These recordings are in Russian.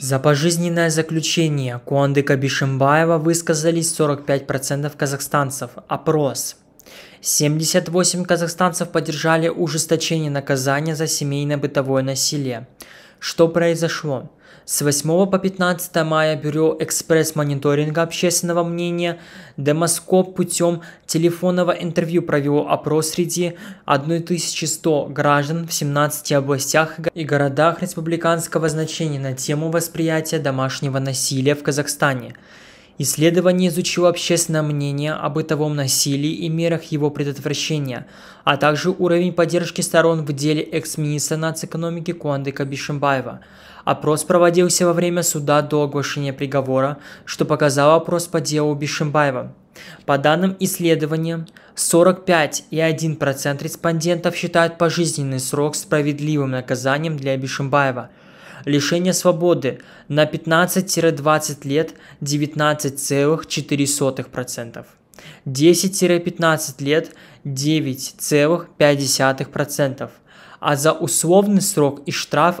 За пожизненное заключение Куандыка Бишимбаева высказались 45% казахстанцев. Опрос. 78 казахстанцев поддержали ужесточение наказания за семейное бытовое насилие. Что произошло? С 8 по 15 мая Бюро экспресс-мониторинга общественного мнения Демоскоп путем телефонного интервью провело опрос среди 1100 граждан в 17 областях и городах республиканского значения на тему восприятия домашнего насилия в Казахстане. Исследование изучило общественное мнение о бытовом насилии и мерах его предотвращения, а также уровень поддержки сторон в деле экс-министра нацэкономики Куанды Кабишимбаева – Опрос проводился во время суда до оглашения приговора, что показал опрос по делу Бишимбаева. По данным исследования, 45,1% респондентов считают пожизненный срок справедливым наказанием для Бишимбаева – лишение свободы на 15-20 лет 19,4%, 10-15 лет 9,5%, а за условный срок и штраф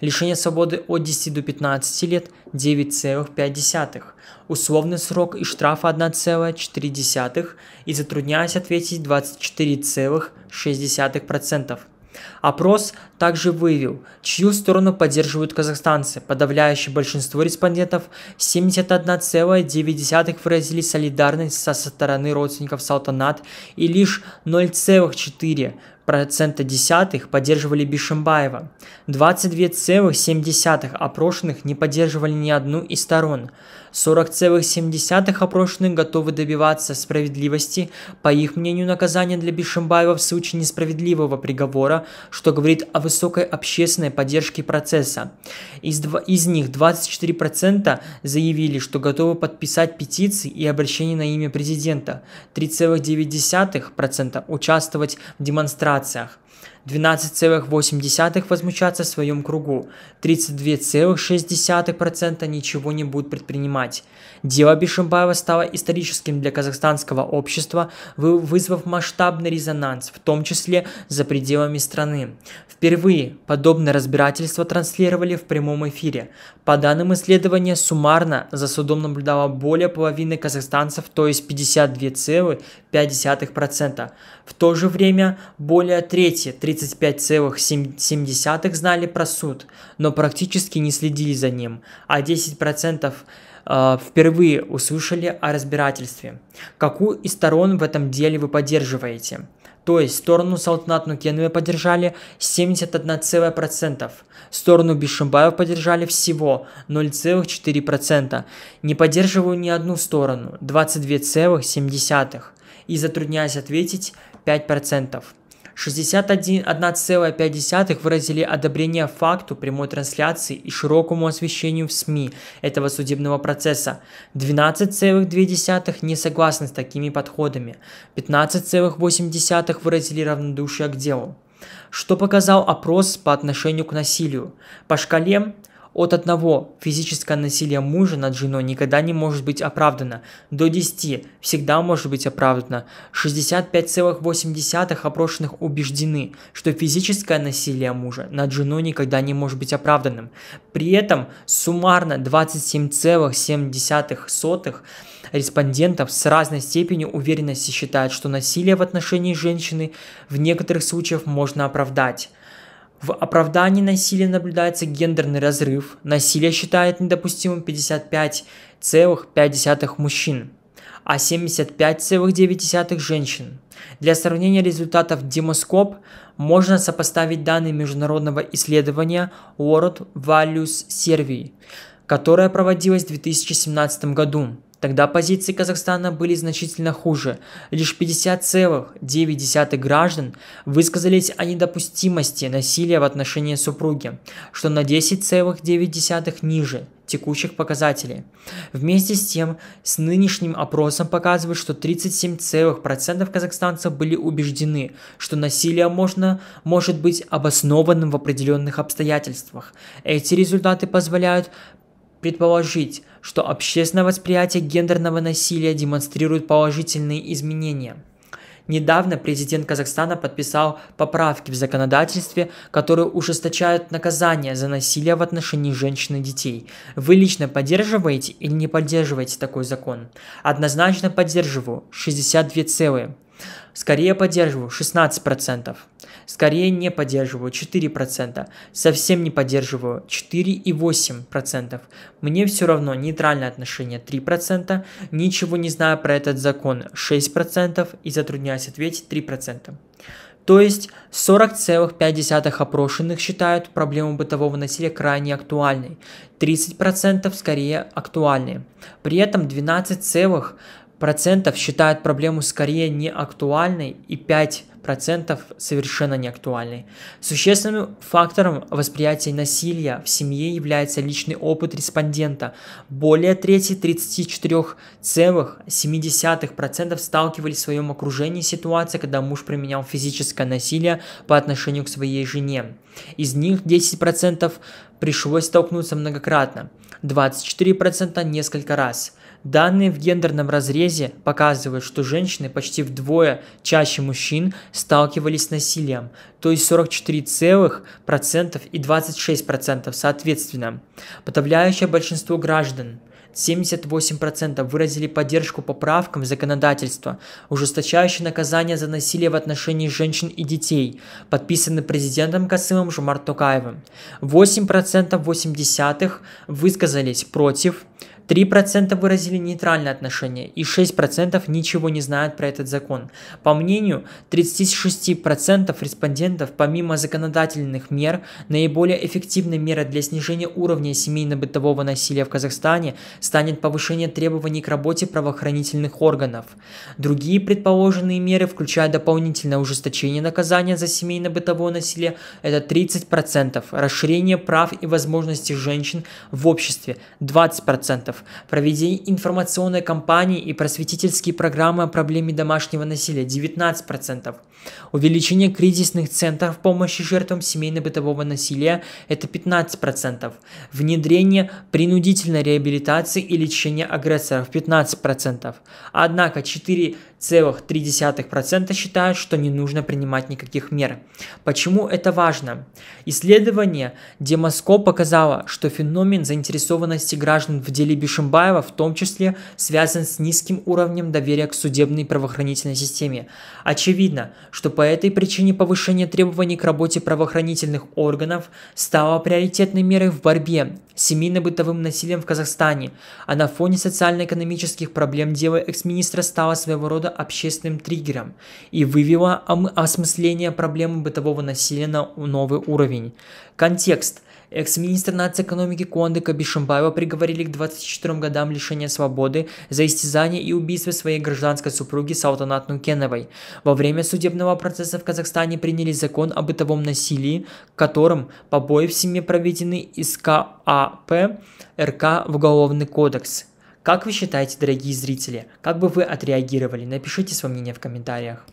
Лишение свободы от 10 до 15 лет 9,5. Условный срок и штраф 1,4 и затрудняюсь ответить 24,6%. Опрос также выявил, чью сторону поддерживают казахстанцы. Подавляющее большинство респондентов 71,9 выразили солидарность со стороны родственников Салтанат и лишь 0,4 процента десятых поддерживали Бишимбаева. 22,7 опрошенных не поддерживали ни одну из сторон. 40,7 опрошенных готовы добиваться справедливости. По их мнению, наказание для Бишимбаева в случае несправедливого приговора, что говорит о высокой общественной поддержке процесса. Из, дв... из них 24% заявили, что готовы подписать петиции и обращения на имя президента, 3,9% участвовать в демонстрациях. 12,8% возмущаться в своем кругу, 32,6% ничего не будут предпринимать. Дело Бишимбаева стало историческим для казахстанского общества, вызвав масштабный резонанс, в том числе за пределами страны. Впервые подобное разбирательство транслировали в прямом эфире. По данным исследования, суммарно за судом наблюдало более половины казахстанцев, то есть 52,5%. 0,5%. В то же время более трети, 35,7% знали про суд, но практически не следили за ним, а 10% э, впервые услышали о разбирательстве. Какую из сторон в этом деле вы поддерживаете? То есть сторону Салтанат Нукенова поддержали 71,1%, сторону Бишимбаева поддержали всего 0,4%, не поддерживаю ни одну сторону 22,7% и затрудняясь ответить 5%. 61,5% выразили одобрение факту прямой трансляции и широкому освещению в СМИ этого судебного процесса. 12,2% не согласны с такими подходами. 15,8% выразили равнодушие к делу. Что показал опрос по отношению к насилию? По шкале от одного физическое насилие мужа над женой никогда не может быть оправдано. До 10 всегда может быть оправдано. 65,8 опрошенных убеждены, что физическое насилие мужа над женой никогда не может быть оправданным. При этом суммарно 27,7 респондентов с разной степенью уверенности считают, что насилие в отношении женщины в некоторых случаях можно оправдать. В оправдании насилия наблюдается гендерный разрыв. Насилие считает недопустимым 55,5 мужчин, а 75,9 женщин. Для сравнения результатов Демоскоп можно сопоставить данные международного исследования World Values Survey, которое проводилось в 2017 году. Тогда позиции Казахстана были значительно хуже. Лишь 50,9 граждан высказались о недопустимости насилия в отношении супруги, что на 10,9 ниже текущих показателей. Вместе с тем, с нынешним опросом показывают, что 37% казахстанцев были убеждены, что насилие можно, может быть обоснованным в определенных обстоятельствах. Эти результаты позволяют предположить, что общественное восприятие гендерного насилия демонстрирует положительные изменения. Недавно президент Казахстана подписал поправки в законодательстве, которые ужесточают наказание за насилие в отношении женщин и детей. Вы лично поддерживаете или не поддерживаете такой закон? Однозначно поддерживаю. 62 целые. Скорее поддерживаю 16%. Скорее не поддерживаю 4%. Совсем не поддерживаю 4,8%. Мне все равно нейтральное отношение 3%. Ничего не знаю про этот закон 6% и затрудняюсь ответить 3%. То есть 40,5 опрошенных считают проблему бытового насилия крайне актуальной, 30% скорее актуальной. При этом 12,6 процентов считают проблему скорее неактуальной и 5 процентов совершенно неактуальной. Существенным фактором восприятия насилия в семье является личный опыт респондента. Более трети 34,7% сталкивались в своем окружении с ситуацией, когда муж применял физическое насилие по отношению к своей жене. Из них 10% пришлось столкнуться многократно, 24% несколько раз – Данные в гендерном разрезе показывают, что женщины почти вдвое чаще мужчин сталкивались с насилием, то есть 44,% и 26% соответственно. Подавляющее большинство граждан 78% выразили поддержку поправкам в законодательство, ужесточающее наказание за насилие в отношении женщин и детей, подписанный президентом Касымом Жумар Токаевым. 8% 80 высказались против, 3% выразили нейтральное отношение и 6% ничего не знают про этот закон. По мнению 36% респондентов, помимо законодательных мер, наиболее эффективной мерой для снижения уровня семейно-бытового насилия в Казахстане станет повышение требований к работе правоохранительных органов. Другие предположенные меры, включая дополнительное ужесточение наказания за семейно-бытовое насилие, это 30%, расширение прав и возможностей женщин в обществе 20%, проектов, проведение информационной кампании и просветительские программы о проблеме домашнего насилия – 19%. Увеличение кризисных центров помощи жертвам семейно-бытового насилия – это 15%. Внедрение принудительной реабилитации и лечения агрессоров – 15%. Однако 4,3% считают, что не нужно принимать никаких мер. Почему это важно? Исследование Демоско показало, что феномен заинтересованности граждан в деле Бишимбаева в том числе связан с низким уровнем доверия к судебной правоохранительной системе. Очевидно, что по этой причине повышение требований к работе правоохранительных органов стало приоритетной мерой в борьбе с семейно-бытовым насилием в Казахстане, а на фоне социально-экономических проблем дело экс-министра стало своего рода общественным триггером и вывело осмысление проблемы бытового насилия на новый уровень. Контекст. Экс-министр нацэкономики Конды Кабишимбаева приговорили к 24 годам лишения свободы за истязание и убийство своей гражданской супруги Салтанат Нукеновой. Во время судебного процесса в Казахстане приняли закон о бытовом насилии, которым побои в семье проведены из КАП РК в Уголовный кодекс. Как вы считаете, дорогие зрители, как бы вы отреагировали? Напишите свое мнение в комментариях.